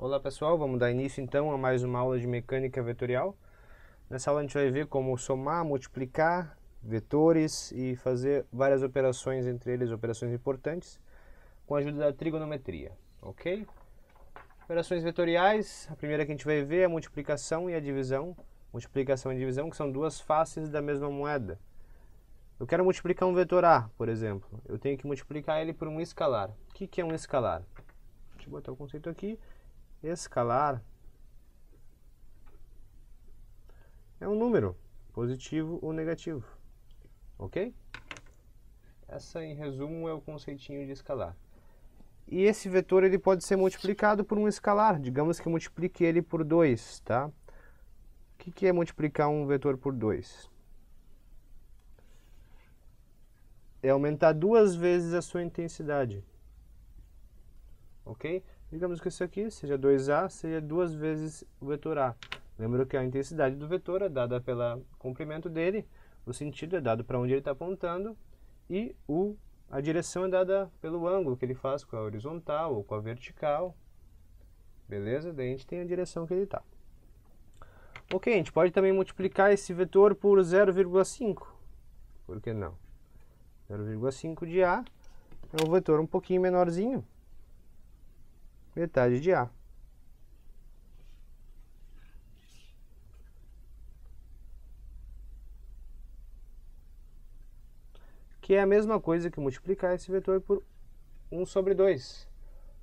Olá pessoal, vamos dar início então a mais uma aula de mecânica vetorial. Nessa aula a gente vai ver como somar, multiplicar vetores e fazer várias operações entre eles, operações importantes, com a ajuda da trigonometria, ok? Operações vetoriais, a primeira que a gente vai ver é a multiplicação e a divisão. Multiplicação e divisão que são duas faces da mesma moeda. Eu quero multiplicar um vetor A, por exemplo. Eu tenho que multiplicar ele por um escalar. O que, é um escalar? Deixa eu botar o conceito aqui escalar é um número, positivo ou negativo, ok? Essa, em resumo, é o conceitinho de escalar. E esse vetor ele pode ser multiplicado por um escalar, digamos que multiplique ele por 2, tá? O que, que é multiplicar um vetor por 2? É aumentar duas vezes a sua intensidade, ok? Digamos que isso aqui seja 2A, seja duas vezes o vetor A. Lembra que a intensidade do vetor é dada pelo comprimento dele, o sentido é dado para onde ele está apontando, e o, a direção é dada pelo ângulo que ele faz com a horizontal ou com a vertical. Beleza? Daí a gente tem a direção que ele está. Ok, a gente pode também multiplicar esse vetor por 0,5. Por que não? 0,5 de A é um vetor um pouquinho menorzinho metade de A. Que é a mesma coisa que multiplicar esse vetor por 1 sobre 2.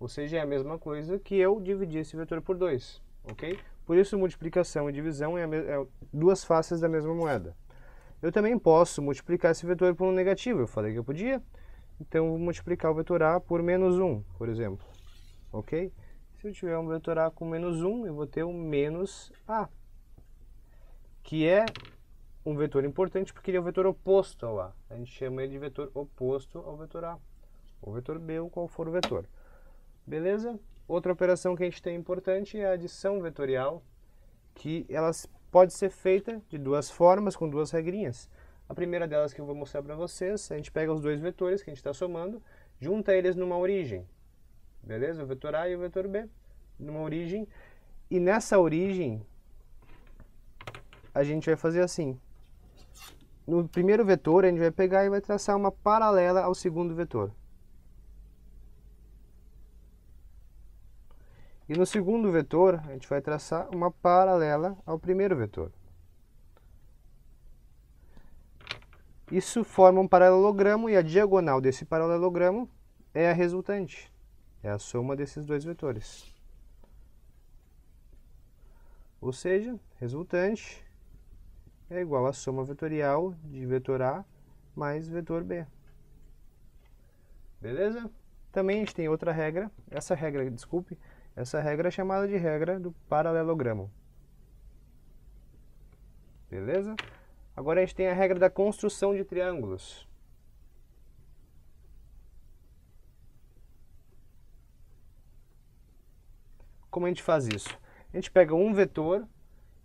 Ou seja, é a mesma coisa que eu dividir esse vetor por 2, ok? Por isso, multiplicação e divisão é, é duas faces da mesma moeda. Eu também posso multiplicar esse vetor por um negativo, eu falei que eu podia. Então, vou multiplicar o vetor A por menos 1, por exemplo ok? Se eu tiver um vetor A com menos 1, eu vou ter um menos A, que é um vetor importante porque ele é o vetor oposto ao A. A gente chama ele de vetor oposto ao vetor A, ou vetor B, ou qual for o vetor. Beleza? Outra operação que a gente tem importante é a adição vetorial, que ela pode ser feita de duas formas, com duas regrinhas. A primeira delas que eu vou mostrar para vocês, a gente pega os dois vetores que a gente está somando, junta eles numa origem beleza? O vetor A e o vetor B, numa origem. E nessa origem, a gente vai fazer assim. No primeiro vetor, a gente vai pegar e vai traçar uma paralela ao segundo vetor. E no segundo vetor, a gente vai traçar uma paralela ao primeiro vetor. Isso forma um paralelogramo e a diagonal desse paralelogramo é a resultante. É a soma desses dois vetores. Ou seja, resultante é igual à soma vetorial de vetor A mais vetor B. Beleza? Também a gente tem outra regra, essa regra, desculpe, essa regra é chamada de regra do paralelogramo. Beleza? Agora a gente tem a regra da construção de triângulos. Como a gente faz isso? A gente pega um vetor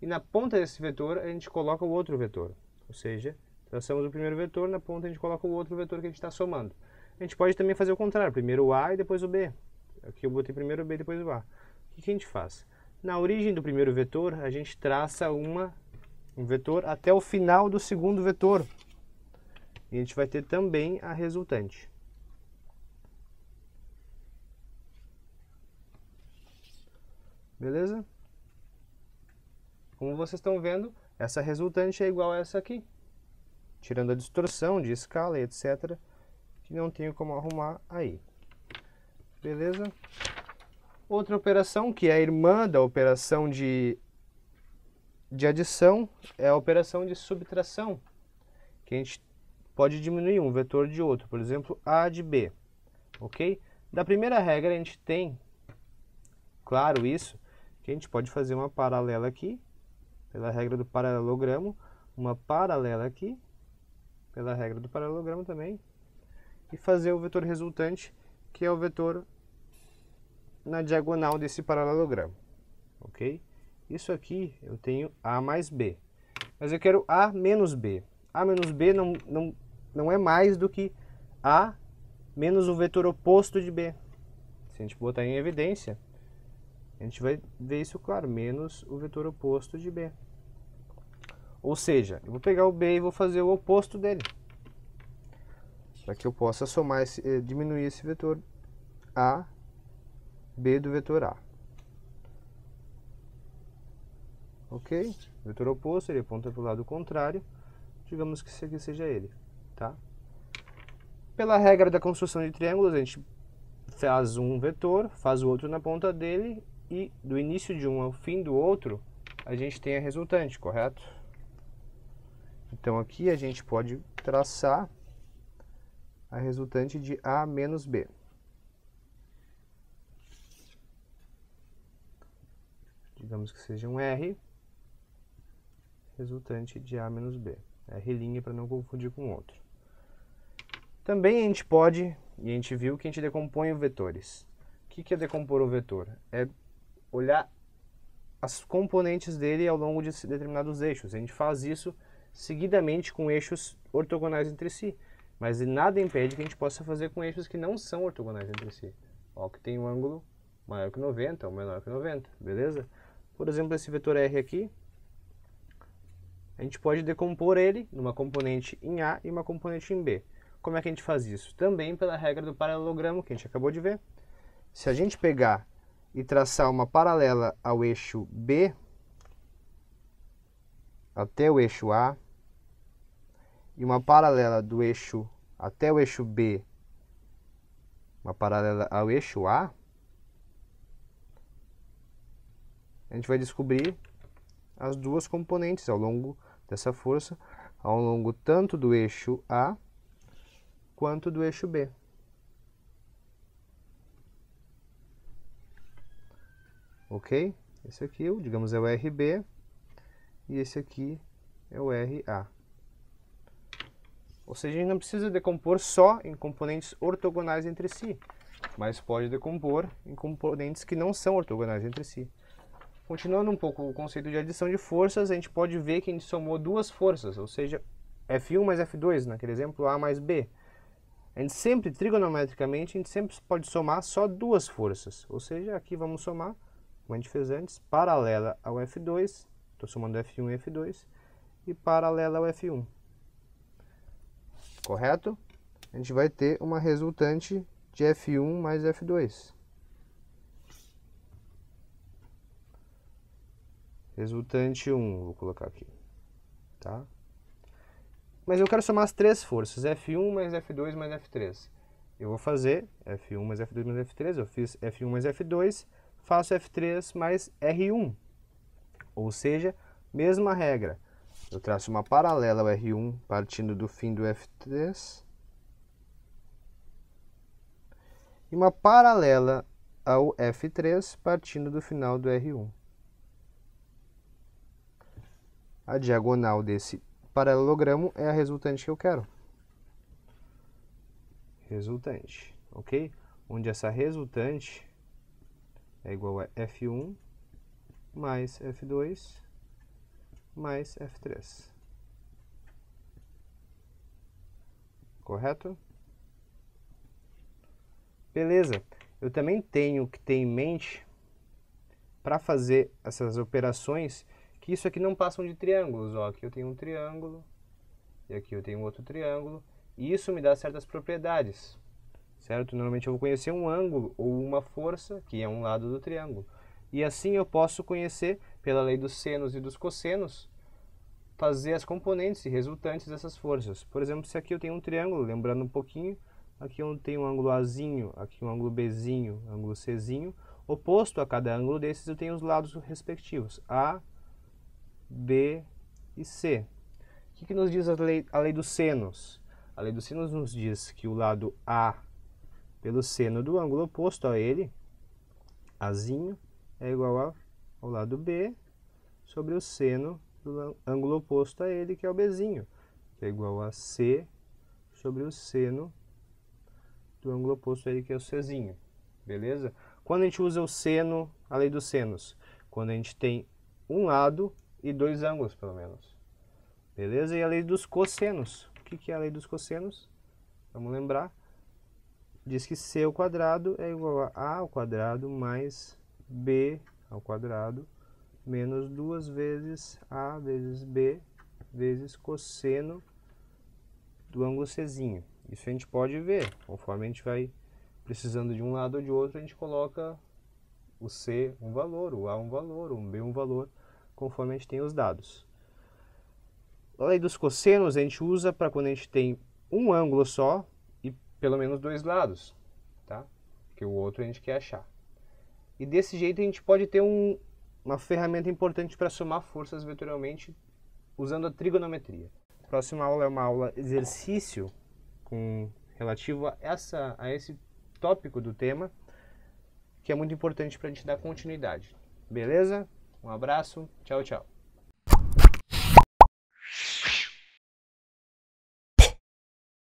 e na ponta desse vetor a gente coloca o outro vetor. Ou seja, traçamos o primeiro vetor, na ponta a gente coloca o outro vetor que a gente está somando. A gente pode também fazer o contrário, primeiro o A e depois o B. Aqui é eu botei primeiro o B e depois o A. O que, que a gente faz? Na origem do primeiro vetor, a gente traça uma, um vetor até o final do segundo vetor. E a gente vai ter também a resultante. Beleza? Como vocês estão vendo, essa resultante é igual a essa aqui. Tirando a distorção de escala e etc. Que não tenho como arrumar aí. Beleza? Outra operação que é a irmã da operação de, de adição é a operação de subtração. Que a gente pode diminuir um vetor de outro, por exemplo, A de B, ok? Da primeira regra a gente tem, claro isso, a gente pode fazer uma paralela aqui, pela regra do paralelogramo, uma paralela aqui, pela regra do paralelogramo também, e fazer o vetor resultante, que é o vetor na diagonal desse paralelogramo, ok? Isso aqui eu tenho A mais B, mas eu quero A menos B. A menos B não, não, não é mais do que A menos o vetor oposto de B. Se a gente botar em evidência, a gente vai ver isso, claro, menos o vetor oposto de B. Ou seja, eu vou pegar o B e vou fazer o oposto dele. Para que eu possa somar esse, eh, diminuir esse vetor A, B do vetor A. Ok? vetor oposto, ele aponta para o lado contrário. Digamos que esse aqui seja ele. Tá? Pela regra da construção de triângulos, a gente faz um vetor, faz o outro na ponta dele e do início de um ao fim do outro, a gente tem a resultante, correto? Então aqui a gente pode traçar a resultante de A menos B. Digamos que seja um R, resultante de A menos B. R' para não confundir com outro. Também a gente pode, e a gente viu que a gente decompõe vetores. O que é decompor um vetor? É olhar as componentes dele ao longo de determinados eixos. A gente faz isso seguidamente com eixos ortogonais entre si, mas nada impede que a gente possa fazer com eixos que não são ortogonais entre si. Ó, que tem um ângulo maior que 90 ou menor que 90, beleza? Por exemplo, esse vetor R aqui, a gente pode decompor ele numa componente em A e uma componente em B. Como é que a gente faz isso? Também pela regra do paralelogramo que a gente acabou de ver. Se a gente pegar e traçar uma paralela ao eixo B até o eixo A e uma paralela do eixo até o eixo B, uma paralela ao eixo A, a gente vai descobrir as duas componentes ao longo dessa força, ao longo tanto do eixo A quanto do eixo B. ok? Esse aqui, digamos, é o RB e esse aqui é o RA. Ou seja, a gente não precisa decompor só em componentes ortogonais entre si, mas pode decompor em componentes que não são ortogonais entre si. Continuando um pouco o conceito de adição de forças, a gente pode ver que a gente somou duas forças, ou seja, F1 mais F2, naquele exemplo A mais B. A gente sempre, trigonometricamente, a gente sempre pode somar só duas forças, ou seja, aqui vamos somar endifesantes, paralela ao F2, estou somando F1 e F2, e paralela ao F1. Correto? A gente vai ter uma resultante de F1 mais F2. Resultante 1, vou colocar aqui. Tá? Mas eu quero somar as três forças, F1 mais F2 mais F3. Eu vou fazer F1 mais F2 mais F3, eu fiz F1 mais F2, faço F3 mais R1. Ou seja, mesma regra. Eu traço uma paralela ao R1 partindo do fim do F3. E uma paralela ao F3 partindo do final do R1. A diagonal desse paralelogramo é a resultante que eu quero. Resultante, ok? Onde essa resultante é igual a F1 mais F2 mais F3. Correto? Beleza. Eu também tenho que ter em mente, para fazer essas operações, que isso aqui não passam de triângulos. Ó, aqui eu tenho um triângulo, e aqui eu tenho outro triângulo. E isso me dá certas propriedades certo? Normalmente eu vou conhecer um ângulo ou uma força, que é um lado do triângulo. E assim eu posso conhecer, pela lei dos senos e dos cossenos, fazer as componentes e resultantes dessas forças. Por exemplo, se aqui eu tenho um triângulo, lembrando um pouquinho, aqui eu tenho um ângulo Azinho, aqui um ângulo Bzinho, ângulo Czinho. Oposto a cada ângulo desses, eu tenho os lados respectivos, A, B e C. O que, que nos diz a lei, a lei dos senos? A lei dos senos nos diz que o lado A pelo seno do ângulo oposto a ele, Azinho é igual a, ao lado B sobre o seno do ângulo oposto a ele, que é o Bzinho, que é igual a C sobre o seno do ângulo oposto a ele, que é o Czinho. Beleza? Quando a gente usa o seno, a lei dos senos? Quando a gente tem um lado e dois ângulos, pelo menos. Beleza? E a lei dos cossenos? O que é a lei dos cossenos? Vamos lembrar diz que c ao quadrado é igual a a ao quadrado mais b ao quadrado menos duas vezes a vezes b vezes cosseno do ângulo C. Isso a gente pode ver, conforme a gente vai precisando de um lado ou de outro, a gente coloca o C um valor, o A um valor, o B um valor, conforme a gente tem os dados. A lei dos cossenos a gente usa para quando a gente tem um ângulo só, pelo menos dois lados, tá? Porque o outro a gente quer achar. E desse jeito a gente pode ter um, uma ferramenta importante para somar forças vetorialmente usando a trigonometria. A próxima aula é uma aula exercício com relativo a, essa, a esse tópico do tema, que é muito importante para a gente dar continuidade. Beleza? Um abraço, tchau, tchau.